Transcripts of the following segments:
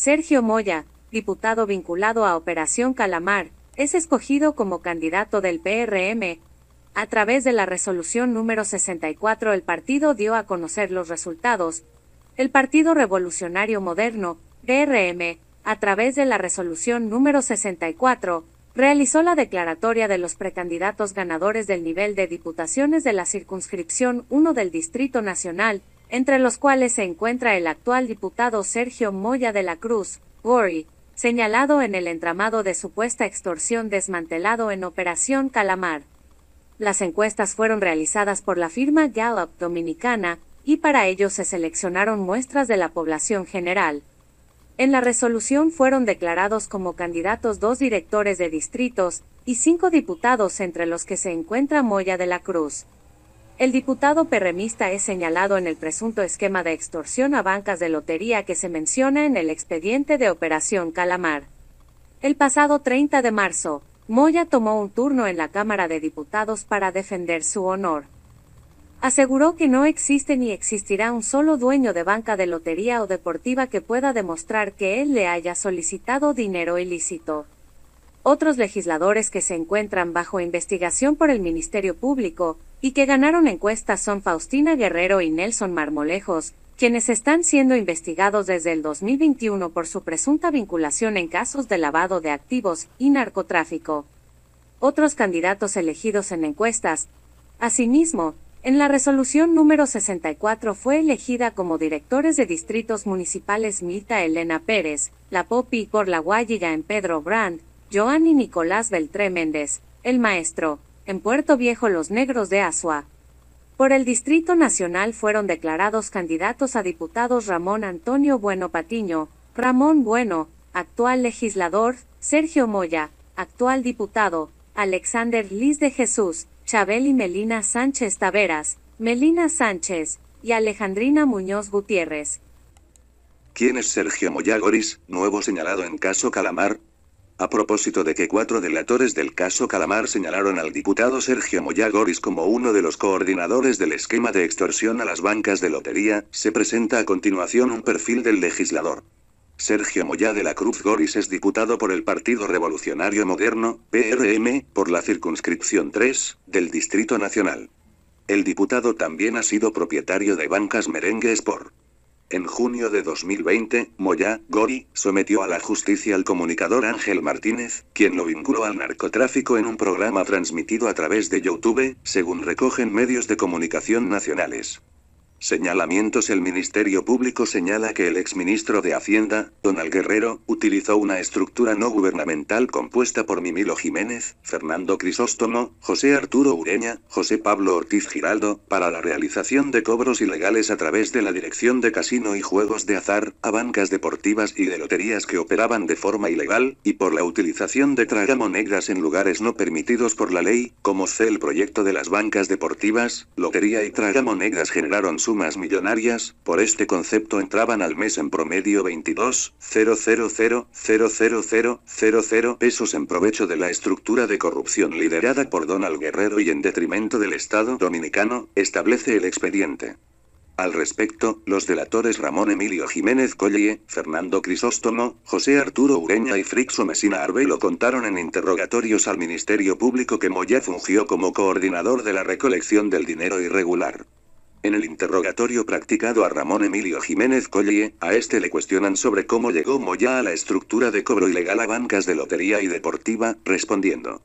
Sergio Moya, diputado vinculado a Operación Calamar, es escogido como candidato del PRM. A través de la resolución número 64 el partido dio a conocer los resultados. El Partido Revolucionario Moderno, PRM, a través de la resolución número 64, realizó la declaratoria de los precandidatos ganadores del nivel de diputaciones de la circunscripción 1 del Distrito Nacional, entre los cuales se encuentra el actual diputado Sergio Moya de la Cruz, Gori, señalado en el entramado de supuesta extorsión desmantelado en Operación Calamar. Las encuestas fueron realizadas por la firma Gallup Dominicana, y para ello se seleccionaron muestras de la población general. En la resolución fueron declarados como candidatos dos directores de distritos y cinco diputados entre los que se encuentra Moya de la Cruz. El diputado perremista es señalado en el presunto esquema de extorsión a bancas de lotería que se menciona en el expediente de Operación Calamar. El pasado 30 de marzo, Moya tomó un turno en la Cámara de Diputados para defender su honor. Aseguró que no existe ni existirá un solo dueño de banca de lotería o deportiva que pueda demostrar que él le haya solicitado dinero ilícito. Otros legisladores que se encuentran bajo investigación por el Ministerio Público, y que ganaron encuestas son Faustina Guerrero y Nelson Marmolejos, quienes están siendo investigados desde el 2021 por su presunta vinculación en casos de lavado de activos y narcotráfico. Otros candidatos elegidos en encuestas. Asimismo, en la resolución número 64 fue elegida como directores de distritos municipales Mita Elena Pérez, La Popi por La Guayiga en Pedro Brand, Joan Nicolás Beltré Méndez, el maestro en Puerto Viejo los negros de Asua. Por el Distrito Nacional fueron declarados candidatos a diputados Ramón Antonio Bueno Patiño, Ramón Bueno, actual legislador, Sergio Moya, actual diputado, Alexander Liz de Jesús, Chabel y Melina Sánchez Taveras, Melina Sánchez, y Alejandrina Muñoz Gutiérrez. ¿Quién es Sergio Moyagoris? nuevo señalado en caso Calamar, a propósito de que cuatro delatores del caso Calamar señalaron al diputado Sergio Moya Goris como uno de los coordinadores del esquema de extorsión a las bancas de lotería, se presenta a continuación un perfil del legislador. Sergio Moya de la Cruz Goris es diputado por el Partido Revolucionario Moderno, PRM, por la circunscripción 3, del Distrito Nacional. El diputado también ha sido propietario de bancas merengue Sport. En junio de 2020, Moya, Gori, sometió a la justicia al comunicador Ángel Martínez, quien lo vinculó al narcotráfico en un programa transmitido a través de YouTube, según recogen medios de comunicación nacionales. Señalamientos El Ministerio Público señala que el exministro de Hacienda, Donald Guerrero, utilizó una estructura no gubernamental compuesta por Mimilo Jiménez, Fernando Crisóstomo, José Arturo Ureña, José Pablo Ortiz Giraldo, para la realización de cobros ilegales a través de la Dirección de Casino y Juegos de Azar, a bancas deportivas y de loterías que operaban de forma ilegal, y por la utilización de tragamonegras en lugares no permitidos por la ley, como C. el proyecto de las bancas deportivas, lotería y tragamonegras generaron su millonarias, por este concepto entraban al mes en promedio 2200000000. pesos en provecho de la estructura de corrupción liderada por Donald Guerrero y en detrimento del Estado dominicano, establece el expediente. Al respecto, los delatores Ramón Emilio Jiménez Collie, Fernando Crisóstomo, José Arturo Ureña y Frixo Mesina lo contaron en interrogatorios al Ministerio Público que Moya fungió como coordinador de la recolección del dinero irregular. En el interrogatorio practicado a Ramón Emilio Jiménez Collie, a este le cuestionan sobre cómo llegó Moya a la estructura de cobro ilegal a bancas de lotería y deportiva, respondiendo.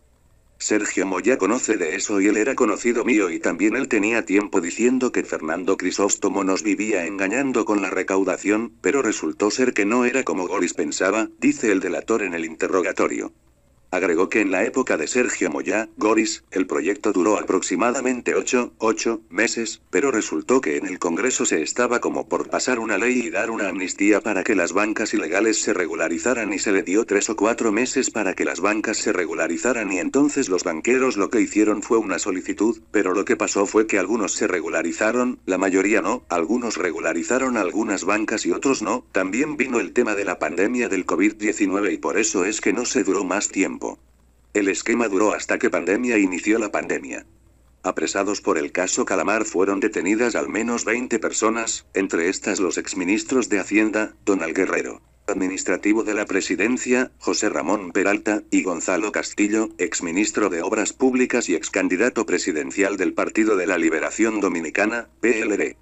Sergio Moya conoce de eso y él era conocido mío y también él tenía tiempo diciendo que Fernando Crisóstomo nos vivía engañando con la recaudación, pero resultó ser que no era como Goris pensaba, dice el delator en el interrogatorio. Agregó que en la época de Sergio Moyá, Goris, el proyecto duró aproximadamente 8, 8 meses, pero resultó que en el Congreso se estaba como por pasar una ley y dar una amnistía para que las bancas ilegales se regularizaran y se le dio 3 o 4 meses para que las bancas se regularizaran y entonces los banqueros lo que hicieron fue una solicitud, pero lo que pasó fue que algunos se regularizaron, la mayoría no, algunos regularizaron algunas bancas y otros no, también vino el tema de la pandemia del COVID-19 y por eso es que no se duró más tiempo. El esquema duró hasta que pandemia inició la pandemia. Apresados por el caso Calamar fueron detenidas al menos 20 personas, entre estas los exministros de Hacienda, Donald Guerrero, administrativo de la presidencia, José Ramón Peralta, y Gonzalo Castillo, exministro de Obras Públicas y excandidato presidencial del Partido de la Liberación Dominicana, PLR.